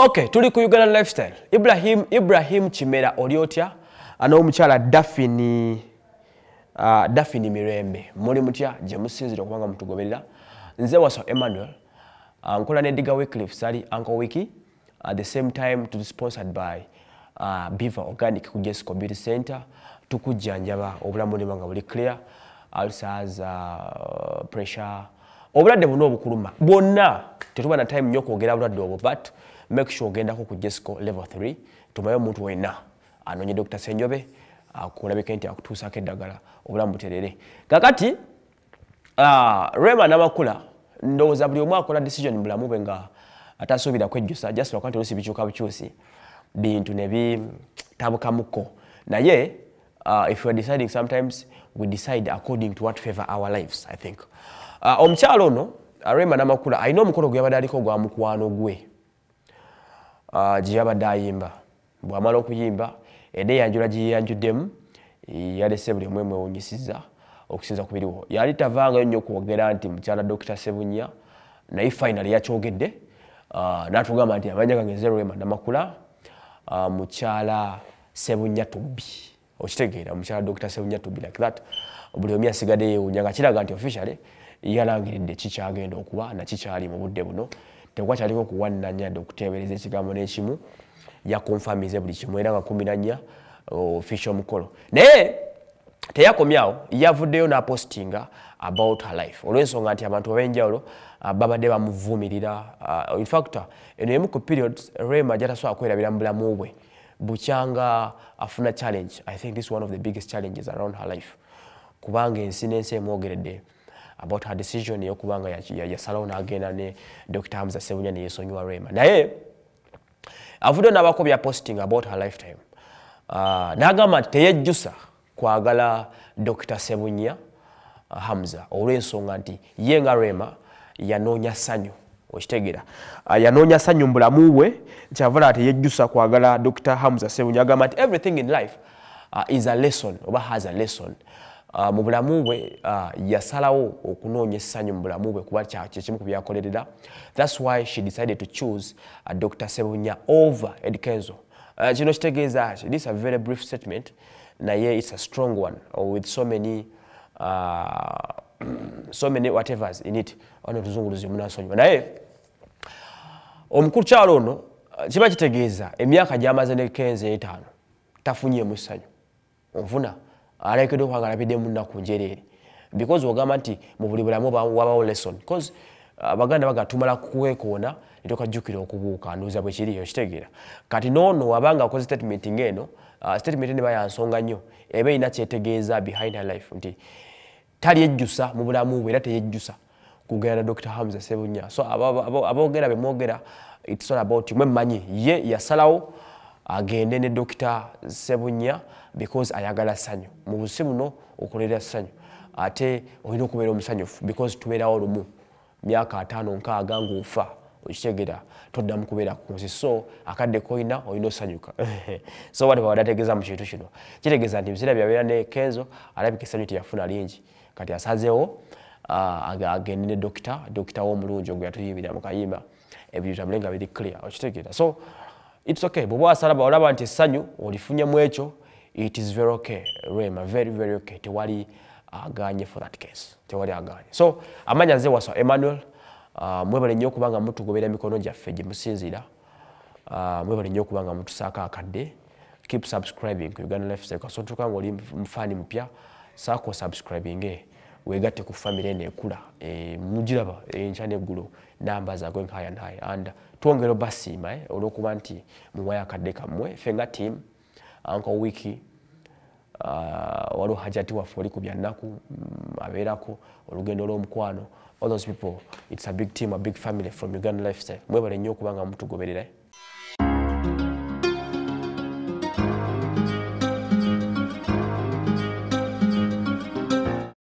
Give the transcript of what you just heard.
Okay, tuli ku Uganda Lifestyle. Ibrahim, Ibrahim Chimera oliotya anaomukyala Daphne uh, Daphne Mirembe. Muli mutya gye musinzira okubanga mutugoberera. Nze waso Emmanuel. Uh, nkola ne Diga Wycliffe sali Uncle Wiki. At the same time to sponsored by uh, Beaver Organic ku Jessica Beauty Center. Tukujanjaba obulamu ne manga buli clear. Ulcers, uh, pressure. Obulade buno obukuluma. Bonna tetuba na time nyoko ogera obulade obo but make sure ogendako ku jessico level 3 tumayo omuntu wenna anonye dr senjobe akulabika nti akutuusako eddagala obulamu buterere kakati uh, ah, rema namakula ndowooza buli omu akola decision mulamu bwe nga atasuubira kwejjusa just lwakuba nti olusi bikyuka bukyusi bintu nebitabukamuko naye uh, if weare deciding sometimes we decide according to what favor our lives i think uh, omukyalo ono rema namakula ayina omukolo gwe yabadde aliko gwa mukwano gwe Ah, gye yabadde ayimba bwamala okuyimba era eyanjula gye yeyanjuddemu yalese buli omwe mwewunyisiza okusinza ku biriwo yali tavangayo nnyo okwogera nti mukyala dokita sebunya naye fainaly yakyogedde ah, natugamba nti amanya gange zerema namakula ah, mukyala sebunya tubbi okitegeera mukyala dokita sebunya tubbi like that buli omu yasigadde yewunya nga kiraga nti officially yalangiridde kikyagenda okuba nakikyali mu budde buno tekwakyaliko okuwananya dde okuteebereza ekigambo n'ekimu yakonfamize buli kimu era nga kumi nanya ofisha oh, omukolo naye teyakomyawo yavuddeyo n'apostinga about her life olw'ensonga nti abantu ab'enjawulo ah, babadde bamuvumirira ah, infact eno emu ku periods rema gyatasobola kwerabira mu bulamu bwe bukyanga afuna challenge i think this one of the biggest challenges around her life kubanga ensi n'ensi emwogeredde about her decision yokuba nga yasalawo n'agenda ne dr amza sebunya neyesonyiwa rema naye avuddeo n'abako bya posting about her lifetime uh, n'agamba nti teyejjusa kwagala dr sebunya ah, hamza olw'ensonga nti ye nga rema yanoonya ssanyu okitegera ah, yanoonya ssanyu mu bulamu bwe kyavala teyejjusa kwagala dr hamza sebunya agamba nti everything in life uh, is a lesson oba has a lesson Ah, mu bulamu bwe ah, yasalawo okunoonya essanyu mu bulamu bwe kuba kyekimu ku byakolerera thats why she decided to choose uh, ah, dr sebunya over edkenzo kino uh, kitegeeza this a very brief statement naye its a strong one oh, with so many uh, so many whatevers in it onotuzunguluzi munansonyiwa naye omukulu kyalo ono kiba kitegeeza emyaka gyamaze ne kenzi etaano tafunyeemu essanyu onfuna alekedde okwagala bidde munaku njereere because ogamba nti mubuli bulamu wabawo lesson bcause uh, abaganda baga tumala kukwekoona netokajjukira okubuuka ndoza bwekiri okitegeera kati noono wabanga akoze statement ngaeno uh, statement neba yansonga nnyo eba erina kyetegeeza behind her life nti talyejjusa mu bulamu bwe era teyejjusa kugera na dr hamza sebunya so abogera bemwogera itsl about mwemmanyi ye yasalawo yeah, yeah, agende ne dokita sebunya because ayagala sanyu mu busi muno okolera sanyu ate olina okubeera omusanyufu because tubeerawo olumu myaka ataano nkaaga ngaofa okitegera toddamu kubeera ku nsi so akadde koyina olina osanyuka so bati bawadde ategeeza mu kintu kino kitegeeza nti biseera byabeera ne kenzo alabika essanyu teyafuna lingi kati asazeewo ah, agende ne dokita dokita w'omulungi ogwe yatuyimbira mu kayimba ebyo bitambule nga biri clear okitegeera so its okay bwoba wasalaba olaba nti essanyu olifunye mu ekyo it is very okay rema very very okay tewali aganye for that case tewali aganye so amanya nze waswa emmanuel uh, mwebale nnyo okuba nga mutugobera emikono gyaffe gyemusinziira uh, mwebale nnyo okuba nga mutusaako akadde keep subscribing ku uganda life cycle so ntuuka nga oli mufaani mupya saako subscribing e eh. wegatte ku famire nekula e, eh, mugiraba eh, enkya neggulo nambaza going high and high and twongere obasiima eh, olwokuba nti muwaya akadde kammwe ffe nga tiamu anko wiiki uh, waliwo hajati waffe oli ku byannaku mm, abeerako olugendo lw'omukwano all those people its a big team a big family from uganda lifestyle mwebale nnyo okubanga mutugoberera eh?